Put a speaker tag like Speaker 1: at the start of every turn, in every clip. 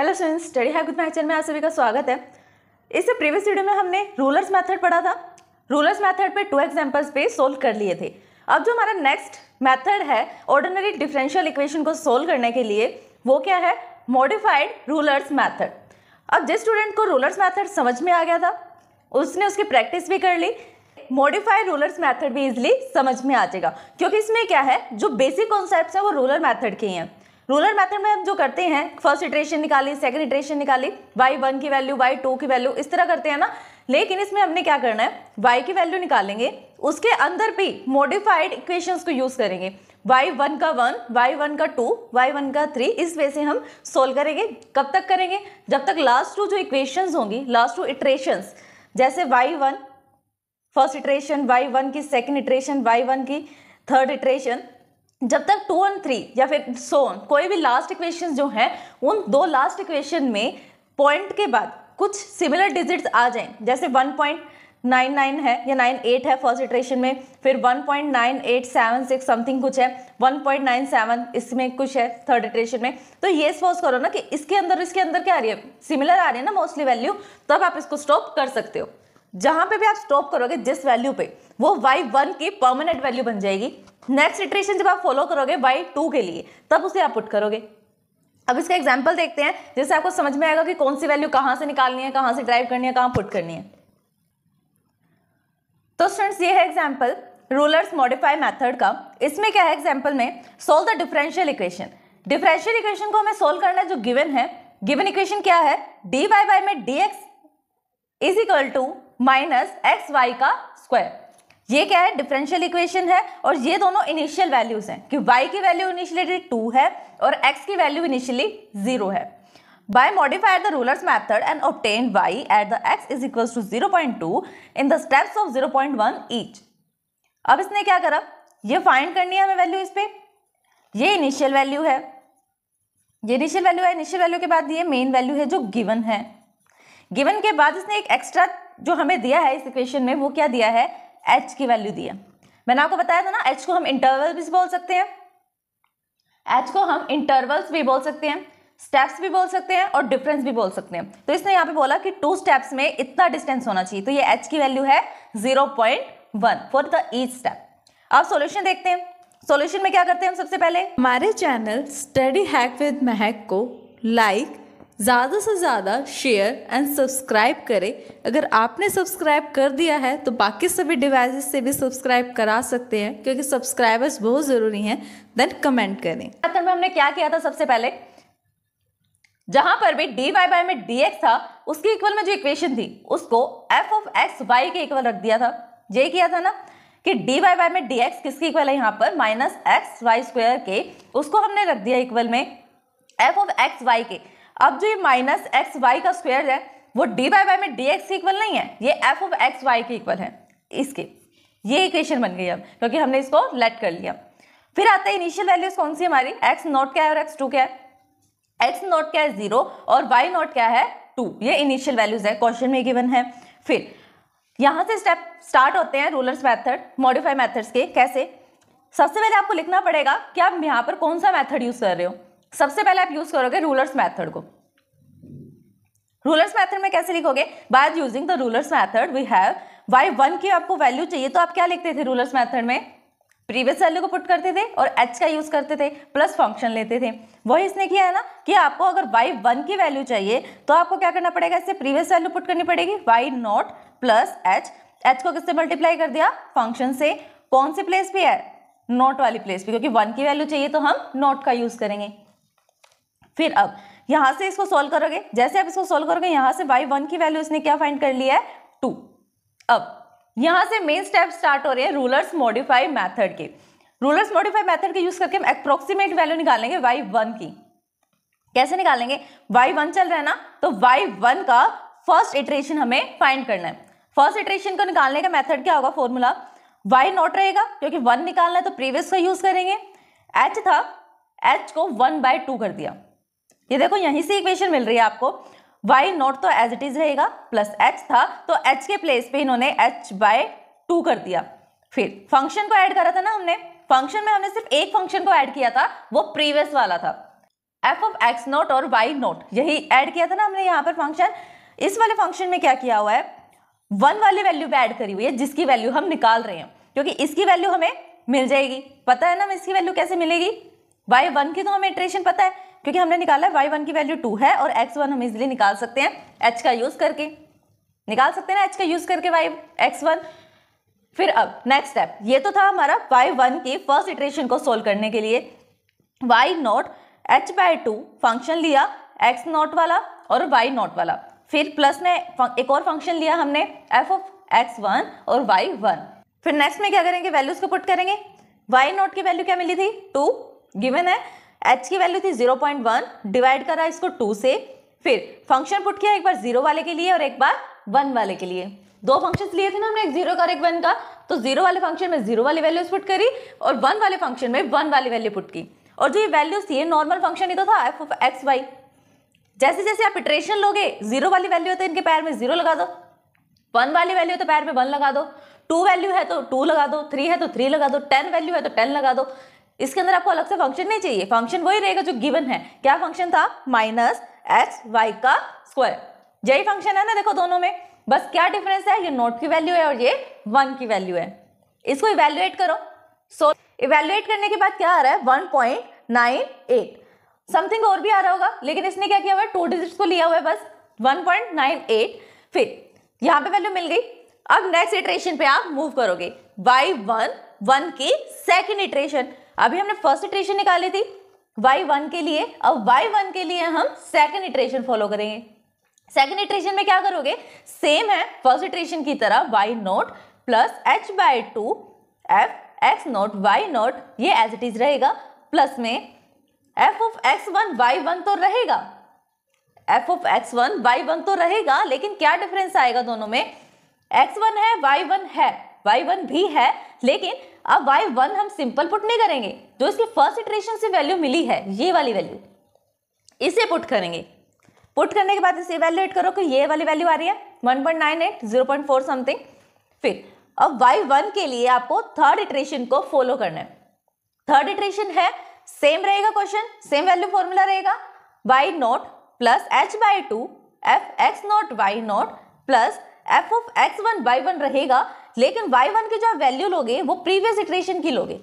Speaker 1: hello students study है good मैचर में आप सभी का स्वागत है इससे प्रीवियस वीडियो में हमने रूलर्स मेथड पढ़ा था रूलर्स मेथड पे टू एग्जांपल्स पे सोल्व कर लिए थे अब जो हमारा नेक्स्ट मेथड है ऑर्डिनरी डिफरेंशियल इक्वेशन को सोल्व करने के लिए वो क्या है मॉडिफाइड रूलर्स मैथड अब जिस स्टूडेंट को रूलर्स मैथड समझ में आ गया था उसने उसकी प्रैक्टिस भी कर ली मॉडिफाइड रूलर्स मैथड भी इजिली समझ में आ जाएगा क्योंकि इसमें क्या है जो बेसिक कॉन्सेप्ट है वो रूलर मैथड के ही हैं रूलर मेथड में हम जो करते हैं फर्स्ट इटरेशन निकाली सेकंड इटरेशन निकाली वाई वन की वैल्यू वाई टू की वैल्यू इस तरह करते हैं ना लेकिन इसमें हमने क्या करना है वाई की वैल्यू निकालेंगे उसके अंदर भी मॉडिफाइड इक्वेशंस को यूज़ करेंगे वाई वन का वन वाई वन का टू वाई वन का थ्री इस वे से हम सोल्व करेंगे कब तक करेंगे जब तक लास्ट टू जो इक्वेशंस होंगी लास्ट टू इटरेशन जैसे Y one first iteration Y one की सेकेंड इटरेशन वाई वन की थर्ड इटरेशन जब तक टू एंड थ्री या फिर सोन कोई भी लास्ट इक्वेशन जो हैं उन दो लास्ट इक्वेशन में पॉइंट के बाद कुछ सिमिलर डिजिट्स आ जाएं जैसे वन पॉइंट नाइन नाइन है या नाइन एट है फर्स्ट इटरेशन में फिर one point nine eight seven six something कुछ है वन पॉइंट नाइन सेवन इसमें कुछ है थर्ड इटरेशन में तो ये सपोज करो ना कि इसके अंदर इसके अंदर क्या आ रही है सिमिलर आ रही है ना मोस्टली वैल्यू तब आप इसको स्टॉप कर सकते हो जहाँ पे भी आप स्टॉप करोगे जिस वैल्यू पे वो वाई वन की परमानेंट वैल्यू बन जाएगी नेक्स्ट इटरेशन जब आप फॉलो करोगे वाई टू के लिए तब उसे आप पुट करोगे अब इसका एग्जाम्पल देखते हैं जिससे आपको समझ में आएगा कि कौन सी वैल्यू कहाँ से निकालनी है कहाँ से ड्राइव करनी है कहाँ पुट करनी है तो स्टूडेंट्स ये है एग्जाम्पल रूलर्स मॉडिफाई मेथड का इसमें क्या है एग्जाम्पल में solve the differential equation differential equation को हमें सोल्व करना है जो गिवन है गिवन इक्वेशन क्या है डी वाई वाई में D X is equal to minus X Y का स्क्वायर ये क्या है डिफरेंशियल इक्वेशन है और ये दोनों इनिशियल वैल्यूज हैं कि y की वैल्यू इनिशियली टू है और x की वैल्यू इनिशियली जीरो है by modify the Euler's method and obtain y at the x is equal to zero point two in the steps of zero point one each अब इसने क्या करा ये find करनी है हमें वैल्यू इस पर ये इनिशियल वैल्यू है ये इनिशियल वैल्यू है इनिशियल वैल्यू के बाद ये मेन वैल्यू है जो गिवन है गिवन के बाद इसने एक एक्स्ट्रा जो हमें दिया है इस इक्वेशन में वो क्या दिया है एच की वैल्यू दी है मैंने आपको बताया था ना एच को हम इंटरवल भी बोल सकते हैं एच को हम इंटरवल्स भी बोल सकते हैं स्टेप्स भी बोल सकते हैं और डिफरेंस भी बोल सकते हैं तो इसने यहाँ पे बोला कि टू स्टेप्स में इतना डिस्टेंस होना चाहिए तो ये एच की वैल्यू है 0.1 फॉर द ईच स्टेप अब सॉल्यूशन देखते हैं सॉल्यूशन में क्या करते हैं हम सबसे पहले हमारे चैनल स्टडी हैक विद महक को लाइक like, ज़्यादा से ज़्यादा शेयर एंड सब्सक्राइब करें अगर आपने सब्सक्राइब कर दिया है तो बाकी सभी डिवाइसेस से भी सब्सक्राइब करा सकते हैं क्योंकि सब्सक्राइबर्स बहुत ज़रूरी हैं देन कमेंट करें आखिर में हमने क्या किया था सबसे पहले जहां पर भी डी वाई बाई में डी एक्स था उसके इक्वल में जो इक्वेशन थी उसको एफ ऑफ एक्स वाई के इक्वल रख दिया था ये किया था ना कि डी वाई बाई में डी एक्स किसके इक्वल है यहाँ पर माइनस एक्स वाई स्क्वायर के उसको हमने रख दिया इक्वल में एफ ऑफ एक्स वाई के अब जो ये माइनस एक्स वाई का स्क्वायर है वो डी वाई वाई में डी एक्स इक्वल नहीं है ये एफ ऑफ एक्स वाई के इक्वल है इसके ये इक्वेशन बन गई अब क्योंकि हमने इसको लेट कर लिया फिर आता है इनिशियल वैल्यूज कौन सी हमारी एक्स नॉट क्या है और एक्स टू क्या है एक्स नॉट क्या है जीरो और वाई नॉट क्या है टू ये इनिशियल वैल्यूज है क्वेश्चन में गिवन है फिर यहाँ से स्टेप स्टार्ट होते हैं रूलर्स मैथड मॉडिफाई मैथड्स के कैसे सबसे पहले आपको लिखना पड़ेगा कि आप यहाँ पर कौन सा मैथड यूज कर रहे हो सबसे पहले आप यूज करोगे रूलर्स मैथड को रूलर्स मैथड में कैसे लिखोगे by using the Euler's method we have y one की आपको वैल्यू चाहिए तो आप क्या लिखते थे रूलर्स मैथड में प्रीवियस वैल्यू को पुट करते थे और एच का यूज करते थे प्लस फंक्शन लेते थे वही इसने किया है ना कि आपको अगर वाई वन की वैल्यू चाहिए तो आपको क्या करना पड़ेगा इससे प्रीवियस वैल्यू पुट करनी पड़ेगी y nought plus h h को किससे मल्टीप्लाई कर दिया फंक्शन से कौन सी प्लेस भी है नॉट वाली प्लेस भी क्योंकि वन की वैल्यू चाहिए तो हम नॉट का यूज करेंगे फिर अब यहाँ से इसको सॉल्व करोगे जैसे आप इसको सॉल्व करोगे यहाँ से वाई वन की वैल्यू इसने क्या फाइंड कर लिया है टू अब यहाँ से मेन स्टेप स्टार्ट हो रहे हैं रूलर्स मॉडिफाई मैथड के रूलर्स मॉडिफाई मैथड के यूज करके हम अप्रोक्सीमेट वैल्यू निकालेंगे वाई वन की कैसे निकालेंगे वाई वन चल रहा है ना तो वाई वन का फर्स्ट इटरेशन हमें फाइंड करना है फर्स्ट इटरेशन को निकालने का मेथड क्या होगा फॉर्मूला वाई नॉट रहेगा क्योंकि वन निकालना है तो प्रीवियस का यूज करेंगे एच था एच को वन बाय टू कर दिया ये देखो यहीं से इक्वेशन मिल रही है आपको वाई नॉट तो एज इट इज रहेगा प्लस एच था तो एच के प्लेस पे इन्होंने एच बाय टू कर दिया फिर फंक्शन को ऐड करा था ना हमने फंक्शन में हमने सिर्फ एक फंक्शन को ऐड किया था वो प्रीवियस वाला था एफ ऑफ एक्स नॉट और वाई नॉट यही ऐड किया था ना हमने यहाँ पर फंक्शन इस वाले फंक्शन में क्या किया हुआ है वन वाली वैल्यू पे ऐड करी हुई है जिसकी वैल्यू हम निकाल रहे हैं क्योंकि इसकी वैल्यू हमें मिल जाएगी पता है ना हम इसकी वैल्यू कैसे मिलेगी वाई वन की तो हमें इटरेशन पता है क्योंकि हमने निकाला है वाई वन की वैल्यू टू है और एक्स वन हम इजिली निकाल सकते हैं एच का यूज़ करके निकाल सकते हैं ना एच का यूज़ करके वाई एक्स वन फिर अब नेक्स्ट स्टेप ये तो था हमारा वाई वन की फर्स्ट इटरेशन को सोल्व करने के लिए y nought h by two function लिया एक्स नॉट वाला और वाई नॉट वाला फिर प्लस में एक और फंक्शन लिया हमने एफ ऑफ एक्स वन और वाई वन फिर नेक्स्ट में क्या करेंगे वैल्यूज को पुट करेंगे वाई नॉट की वैल्यू क्या मिली थी टू गिवन है एच की वैल्यू थी जीरो पॉइंट वन डिवाइड करा इसको टू से फिर फंक्शन पुट किया एक बार जीरो वाले के लिए और एक बार वन वाले के लिए दो फंक्शन लिए थे ना हमने एक जीरो का और एक वन का तो जीरो वाले फंक्शन में जीरो वाली वैल्यूज पुट करी और वन वाले फंक्शन में वन वाली वैल्यू पुट की और जो ये वैल्यूज थी नॉर्मल फंक्शन ही तो था एफ ऑफ एक्स वाई जैसे जैसे आप इटरेशन लोगे जीरो वाली वैल्यू होते इनके पैर में जीरो लगा दो वन वाली वैल्यू तो पैर में वन लगा दो टू वैल्यू है तो टू लगा दो थ्री है तो थ्री लगा दो टेन वैल्यू है तो टेन लगा दो इसके अंदर आपको अलग से फंक्शन नहीं चाहिए फंक्शन वही रहेगा जो गिवन है क्या फंक्शन था माइनस एच वाई का स्क्वायर यही फंक्शन है ना देखो दोनों में बस क्या डिफरेंस है ये नोट की वैल्यू है और ये वन की वैल्यू है इसको इवेल्युएट करो सो so, इवेल्युएट करने के बाद क्या आ रहा है one point nine eight something और भी आ रहा होगा लेकिन इसने क्या किया हुआ है टू डिजिट को लिया हुआ है बस वन पॉइंट नाइन एट फिर यहाँ पे वैल्यू मिल गई अब नेक्स्ट इटरेशन पे आप मूव करोगे वाई वन वन की सेकेंड इटरेशन अभी हमने फर्स्ट इटरेशन निकाली थी वाई वन के लिए अब वाई वन के लिए हम सेकेंड इटरेशन फॉलो करेंगे सेकेंड इटरेशन में क्या करोगे सेम है फर्स्ट इटरेशन की तरह y nought plus h by two f x nought y nought ये एज इट इज रहेगा प्लस में f of x one Y one तो रहेगा f of x one Y one तो रहेगा लेकिन क्या डिफरेंस आएगा दोनों में एक्स वन है वाई वन है वाई वन भी है लेकिन अब y1 हम सिंपल पुट नहीं करेंगे जो इसकी फर्स्ट इटरेशन से वैल्यू मिली है ये वाली वैल्यू इसे पुट करेंगे पुट करने के बाद इसे वैल्यूएट करो कि ये वाली वैल्यू आ रही है 1.98 पॉइंट समथिंग फिर अब y1 के लिए आपको थर्ड इटरेशन को फॉलो करना है थर्ड इटरेशन है सेम रहेगा क्वेश्चन सेम वैल्यू फॉर्मूला रहेगा y nought plus h by two f x nought y nought plus f of x one by one रहेगा लेकिन वाई वन की जो वैल्यू लोगे वो प्रीवियस इटरेशन की लोगे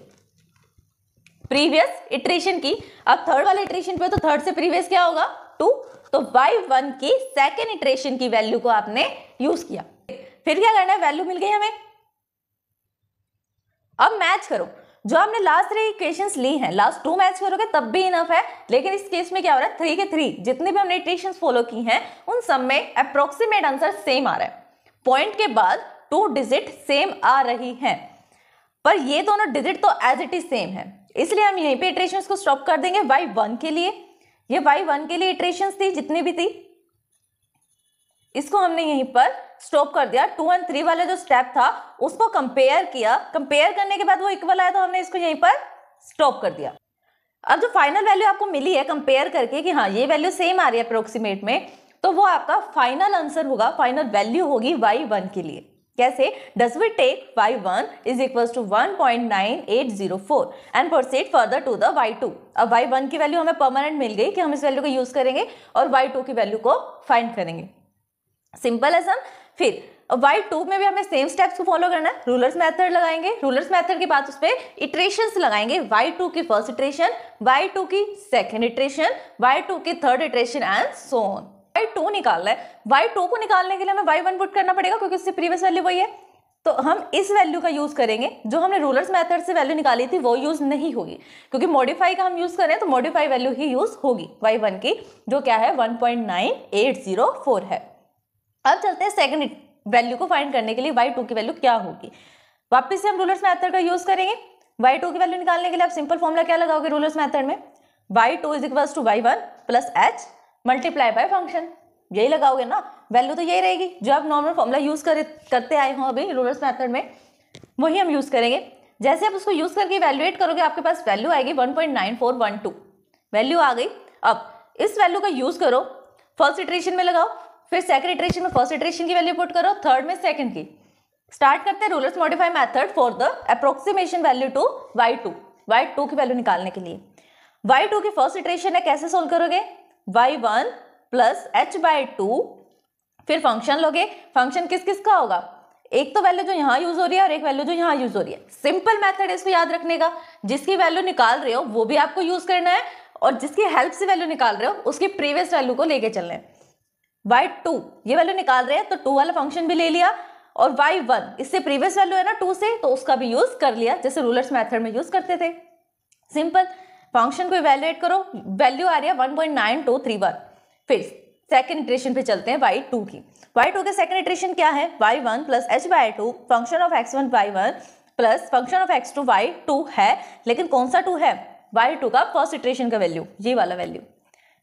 Speaker 1: प्रीवियस इटरेशन की अब थर्ड वाले इटरेशन पे तो थर्ड से प्रीवियस क्या होगा टू तो वाई वन की सेकेंड इटरेशन की वैल्यू को आपने यूज किया फिर क्या करना है वैल्यू मिल गई हमें अब मैच करो जो हमने लास्ट थ्री इक्वेशन ली हैं लास्ट टू मैच करोगे तब भी इनफ है लेकिन इस केस में क्या हो रहा है थ्री के थ्री जितने भी हमने इटरेशन फॉलो की हैं उन सब में अप्रोक्सीमेट आंसर सेम आ रहा है पॉइंट के बाद टू डिजिट सेम आ रही हैं पर ये दोनों डिजिट तो एज इट इज सेम है इसलिए हम यहीं पे इटरेशन को स्टॉप कर देंगे वाई वन के लिए ये वाई वन के लिए इटरेशन थी जितनी भी थी इसको हमने यहीं पर स्टॉप कर दिया टू एंड थ्री वाला जो स्टेप था उसको कंपेयर किया कंपेयर करने के बाद वो इक्वल आया तो हमने इसको यहीं पर स्टॉप कर दिया अब जो फाइनल वैल्यू आपको मिली है कंपेयर करके कि हाँ ये वैल्यू सेम आ रही है अप्रोक्सीमेट में तो वो आपका फाइनल आंसर होगा फाइनल वैल्यू होगी वाई वन के लिए कैसे does we take y one is equal to one point nine eight zero four and proceed further to the y two अब वाई वन की वैल्यू हमें परमानेंट मिल गई कि हम इस वैल्यू को यूज करेंगे और वाई टू की वैल्यू को फाइंड करेंगे सिंपल है सम फिर वाई टू में भी हमें सेम स्टेप्स को फॉलो करना है रूलर्स मैथड लगाएंगे रूलर्स मैथड के बाद उस पर इटरेशंस लगाएंगे वाई टू की फर्स्ट इटरेशन वाई टू की सेकेंड इटरेशन वाई टू की third iteration and so on y two निकालना है वाई टू को निकालने के लिए हमें वाई वन पुट करना पड़ेगा क्योंकि उससे प्रीवियस वैल्यू वही है तो हम इस वैल्यू का यूज़ करेंगे जो हमने रूलर्स मेथड से वैल्यू निकाली थी वो यूज़ नहीं होगी क्योंकि मॉडिफाई का हम यूज़ करें तो मॉडिफाई वैल्यू ही यूज़ होगी वाई वन की जो क्या है one point nine eight zero four है अब चलते हैं सेकंड वैल्यू को फाइंड करने के लिए वाई टू की वैल्यू क्या होगी वापस से हम रूलर्स मैथड का यूज़ करेंगे वाई टू की वैल्यू निकालने के लिए आप सिंपल फॉर्मूला क्या लगाओगे रूलर्स मैथड में y two is equals to Y one plus h multiply by function यही लगाओगे ना वैल्यू तो यही रहेगी जो आप नॉर्मल फॉर्मूला यूज़ कर करते आए हो अभी रूलर्स मैथड में वही हम यूज़ करेंगे जैसे आप उसको यूज़ करके वैल्यूएट करोगे आपके पास वैल्यू आएगी one point nine four one two value आ गई अब इस वैल्यू का यूज़ करो फर्स्ट इटरेशन में लगाओ फिर सेकंड इटरेशन में फर्स्ट इटरेशन की वैल्यू पुट करो थर्ड में सेकंड की स्टार्ट करते हैं Euler's modify method for the approximation value to y two y two की वैल्यू निकालने के लिए वाई टू की फर्स्ट इटरेशन है कैसे सोल्व करोगे y one plus h by two फिर फंक्शन लोगे फंक्शन किस किस का होगा एक तो वैल्यू जो यहाँ यूज हो रही है और एक वैल्यू जो यहाँ यूज हो रही है सिंपल मैथड है इसको याद रखने का जिसकी वैल्यू निकाल रहे हो वो भी आपको यूज करना है और जिसकी हेल्प से वैल्यू निकाल रहे हो उसकी प्रीवियस वैल्यू को लेके चलना है वाई टू ये वैल्यू निकाल रहे हैं तो टू वाला फंक्शन भी ले लिया और वाई वन इससे प्रीवियस वैल्यू है ना टू से तो उसका भी यूज कर लिया जैसे रूलर्स मेथड में यूज करते थे सिंपल फंक्शन को इवेल्युएट करो वैल्यू आ रही है one point nine two three one फिर सेकेंड इटरेशन पे चलते हैं वाई टू की वाई टू के सेकेंड इटरेशन क्या है y one plus h y two function of x one Y one plus function of x two y two है लेकिन कौन सा टू है वाई टू का फर्स्ट इटरेशन का वैल्यू ये वाला वैल्यू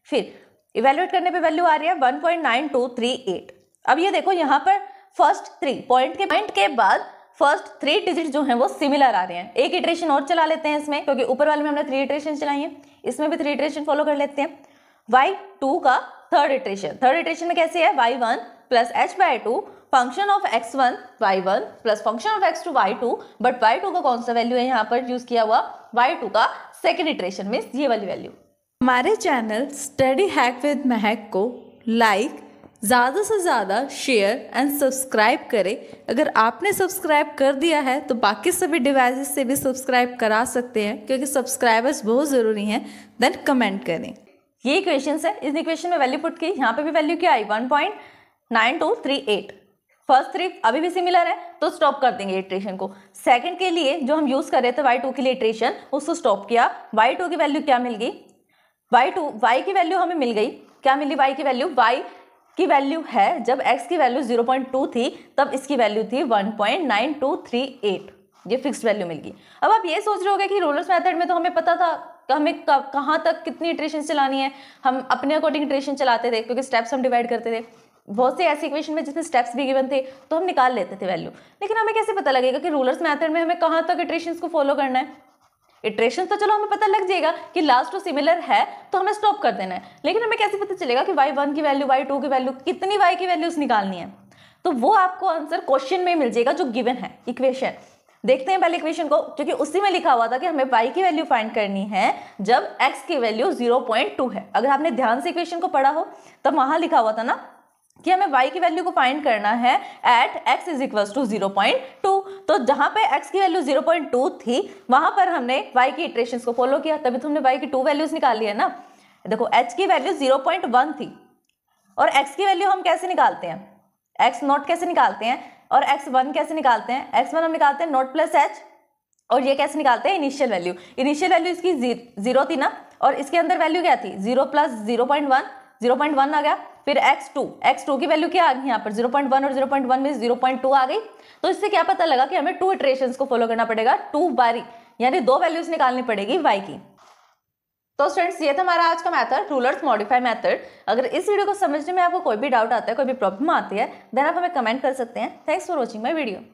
Speaker 1: फिर इवेल्युएट करने पर वैल्यू आ रही है 1.9238 अब ये देखो यहाँ पर फर्स्ट थ्री पॉइंट के पॉइंट के बाद फर्स्ट थ्री डिजिट जो हैं वो सिमिलर आ रहे हैं एक इटरेशन और चला लेते हैं इसमें क्योंकि ऊपर वाले में हमने थ्री इटरेशन चलाई हैं इसमें भी थ्री इटरेशन फॉलो कर लेते हैं वाई टू का थर्ड इटरेशन थर्ड इटरेशन में कैसे है y one plus h by two function of x one Y one plus function of x two y two but y two का कौन सा वैल्यू है यहाँ पर यूज़ किया हुआ वाई टू का सेकेंड इटरेशन मीन ये वाली वैल्यू हमारे चैनल स्टडी हैक विद महक को लाइक ज़्यादा से ज़्यादा शेयर एंड सब्सक्राइब करें अगर आपने सब्सक्राइब कर दिया है तो बाकी सभी डिवाइसेस से भी सब्सक्राइब करा सकते हैं क्योंकि सब्सक्राइबर्स बहुत ज़रूरी हैं देन कमेंट करें ये क्वेश्चन है इस इक्वेशन में वैल्यू पुट की यहाँ पे भी वैल्यू क्या आई one point nine two three eight first three अभी भी सिमिलर है तो स्टॉप कर देंगे इट्रेशन को सेकंड के लिए जो हम यूज़ कर रहे थे वाई टू के लिए इट्रेशन उसको स्टॉप किया वाई टू की वैल्यू क्या मिल गई वाई टू वाई की वैल्यू हमें मिल गई क्या मिली वाई की वैल्यू वाई की वैल्यू है जब x की वैल्यू 0.2 थी तब इसकी वैल्यू थी 1.9238 ये फिक्स्ड वैल्यू मिल गई अब आप ये सोच रहे होगे कि रोलर्स मेथड में तो हमें पता था हमें कहाँ तक कितनी इटरेशन चलानी है हम अपने अकॉर्डिंग इटरेशन चलाते थे क्योंकि स्टेप्स हम डिवाइड करते थे बहुत से ऐसे इक्वेशन में जिसमें स्टेप्स भी गिवन थे तो हम निकाल लेते थे वैल्यू लेकिन हमें कैसे पता लगेगा कि रूलर्स मेथड में हमें कहाँ तक इटरेशन को फॉलो करना है इटरेशन तो चलो हमें पता लग जाएगा कि लास्ट टू सिमिलर है तो हमें स्टॉप कर देना है लेकिन हमें कैसे पता चलेगा कि वाई वन की वैल्यू वाई टू की वैल्यू कितनी वाई की वैल्यूज निकालनी है तो वो आपको आंसर क्वेश्चन में मिल जाएगा जो गिवन है इक्वेशन देखते हैं पहले इक्वेशन को क्योंकि उसी में लिखा हुआ था कि हमें वाई की वैल्यू फाइंड करनी है जब एक्स की वैल्यू टू है अगर आपने ध्यान से इक्वेशन को पढ़ा हो तब वहां लिखा हुआ था ना कि हमें y की वैल्यू को फाइंड करना है at x is equal to zero point two तो जहाँ पे x की वैल्यू जीरो पॉइंट टू थी वहाँ पर हमने y की इटरेशन को फॉलो किया तभी तो हमने y की टू वैल्यूज निकाली है ना देखो h की वैल्यू जीरो पॉइंट वन थी और x की वैल्यू हम कैसे निकालते हैं x नॉट कैसे निकालते हैं और x वन कैसे निकालते हैं x वन हम निकालते हैं नॉट प्लस एच और ये कैसे निकालते हैं इनिशियल वैल्यू इनिशियल वैल्यू इसकी जीरो थी ना और इसके अंदर वैल्यू क्या थी zero plus zero point one zero point one आ गया फिर एक्स टू एक्स टू की वैल्यू क्या आ गई यहाँ पर जीरो पॉइंट वन और जीरो पॉइंट वन में जीरो पॉइंट टू आ गई तो इससे क्या पता लगा कि हमें टू इटरेशन को फॉलो करना पड़ेगा टू बारी यानी दो वैल्यूज निकालनी पड़ेगी वाई की तो स्टूडेंट्स ये था हमारा आज का मैथड रूलर्स मॉडिफाई मैथड अगर इस वीडियो को समझने में आपको कोई भी डाउट आता है कोई भी प्रॉब्लम आती है देन आप हमें कमेंट कर सकते हैं thanks for watching my video